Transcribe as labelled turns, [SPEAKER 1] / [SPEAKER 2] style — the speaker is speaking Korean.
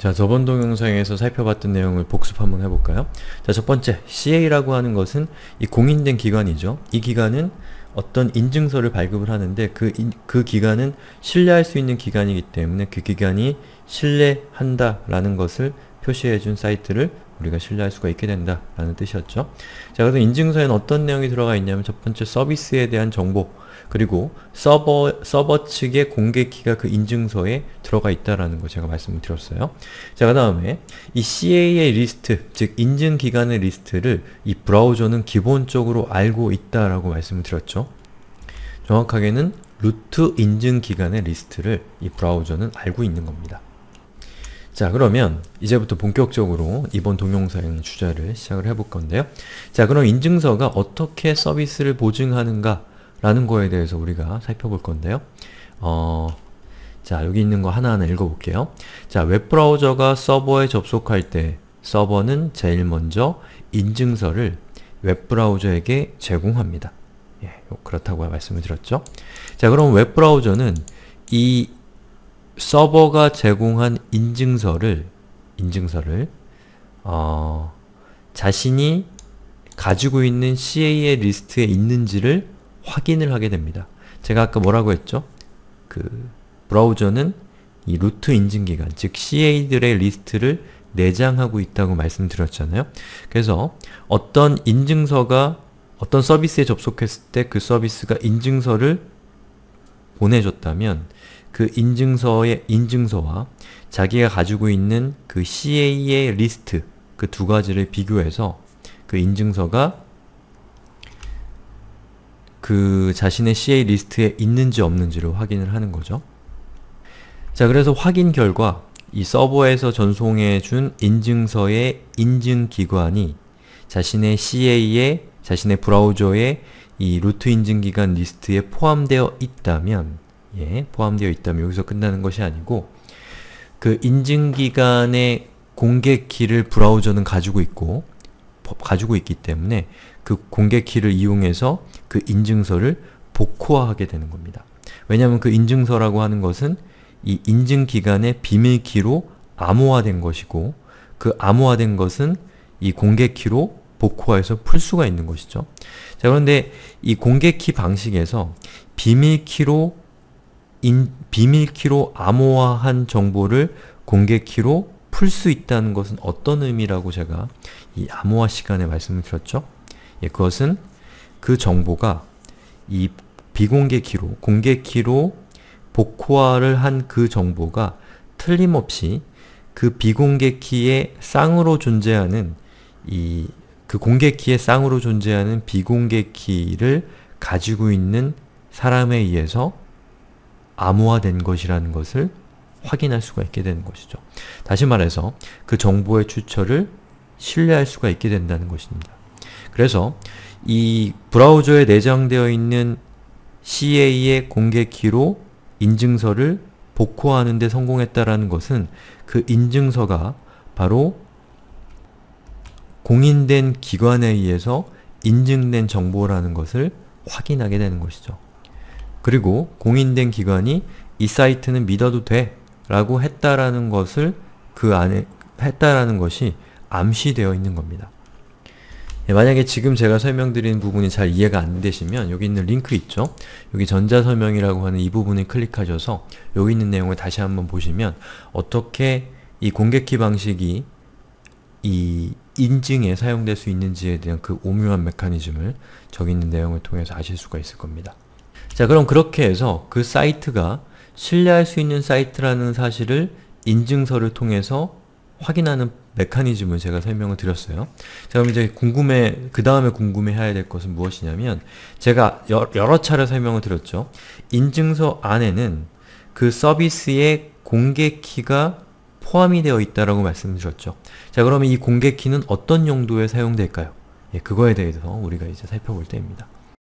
[SPEAKER 1] 자, 저번 동영상에서 살펴봤던 내용을 복습 한번 해볼까요? 자, 첫 번째, CA라고 하는 것은 이 공인된 기관이죠. 이 기관은 어떤 인증서를 발급을 하는데 그, 인, 그 기관은 신뢰할 수 있는 기관이기 때문에 그 기관이 신뢰한다 라는 것을 표시해준 사이트를 우리가 신뢰할 수가 있게 된다 라는 뜻이었죠. 자 그래서 인증서에는 어떤 내용이 들어가 있냐면 첫 번째 서비스에 대한 정보 그리고 서버 서버 측의 공개 키가 그 인증서에 들어가 있다라는 거 제가 말씀을 드렸어요. 자, 그 다음에 이 CAA 리스트, 즉 인증 기간의 리스트를 이 브라우저는 기본적으로 알고 있다라고 말씀을 드렸죠. 정확하게는 루트 인증 기간의 리스트를 이 브라우저는 알고 있는 겁니다. 자 그러면 이제부터 본격적으로 이번 동영상 주제를 시작을 해볼 건데요. 자 그럼 인증서가 어떻게 서비스를 보증하는가 라는 거에 대해서 우리가 살펴볼 건데요. 어... 자 여기 있는 거 하나하나 읽어볼게요. 자 웹브라우저가 서버에 접속할 때 서버는 제일 먼저 인증서를 웹브라우저에게 제공합니다. 예, 그렇다고 말씀을 드렸죠. 자 그럼 웹브라우저는 이 서버가 제공한 인증서를 인증서를 어, 자신이 가지고 있는 CA의 리스트에 있는지를 확인을 하게 됩니다. 제가 아까 뭐라고 했죠? 그 브라우저는 이 루트 인증기간, 즉 CA들의 리스트를 내장하고 있다고 말씀드렸잖아요. 그래서 어떤 인증서가 어떤 서비스에 접속했을 때 그 서비스가 인증서를 보내줬다면 그 인증서의 인증서와 자기가 가지고 있는 그 CA의 리스트 그 두 가지를 비교해서 그 인증서가 그 자신의 CA 리스트에 있는지 없는지를 확인을 하는 거죠. 자, 그래서 확인 결과 이 서버에서 전송해준 인증서의 인증기관이 자신의 CA에, 자신의 브라우저에 이 루트 인증기관 리스트에 포함되어 있다면 예, 포함되어 있다면 여기서 끝나는 것이 아니고 그 인증기간의 공개 키를 브라우저는 가지고 있고 가지고 있기 때문에 그 공개 키를 이용해서 그 인증서를 복호화하게 되는 겁니다. 왜냐하면 그 인증서라고 하는 것은 이 인증기간의 비밀키로 암호화된 것이고 그 암호화된 것은 이 공개키로 복호화해서 풀 수가 있는 것이죠. 자 그런데 이 공개키 방식에서 비밀키로 인, 비밀키로 암호화한 정보를 공개키로 풀 수 있다는 것은 어떤 의미라고 제가 이 암호화 시간에 말씀을 드렸죠? 예, 그것은 그 정보가 이 비공개키로, 공개키로 복호화를 한 그 정보가 틀림없이 그 비공개키의 쌍으로 존재하는 이 그 공개키의 쌍으로 존재하는 비공개키를 가지고 있는 사람에 의해서 암호화된 것이라는 것을 확인할 수가 있게 되는 것이죠. 다시 말해서 그 정보의 출처를 신뢰할 수가 있게 된다는 것입니다. 그래서 이 브라우저에 내장되어 있는 CA의 공개 키로 인증서를 복호하는 데 성공했다라는 것은 그 인증서가 바로 공인된 기관에 의해서 인증된 정보라는 것을 확인하게 되는 것이죠. 그리고 공인된 기관이 이 사이트는 믿어도 돼 라고 했다라는 것을 그 안에 했다라는 것이 암시되어 있는 겁니다. 예, 만약에 지금 제가 설명드린 부분이 잘 이해가 안 되시면 여기 있는 링크 있죠? 여기 전자설명이라고 하는 이 부분을 클릭하셔서 여기 있는 내용을 다시 한번 보시면 어떻게 이 공개키 방식이 이 인증에 사용될 수 있는지에 대한 그 오묘한 메커니즘을 저기 있는 내용을 통해서 아실 수가 있을 겁니다. 자 그럼 그렇게 해서 그 사이트가 신뢰할 수 있는 사이트라는 사실을 인증서를 통해서 확인하는 메커니즘을 제가 설명을 드렸어요. 자 그럼 이제 궁금해, 그 다음에 궁금해해야 될 것은 무엇이냐면 제가 여러 차례 설명을 드렸죠. 인증서 안에는 그 서비스의 공개키가 포함이 되어 있다라고 말씀드렸죠. 자 그러면 이 공개키는 어떤 용도에 사용될까요? 예, 그거에 대해서 우리가 이제 살펴볼 때입니다.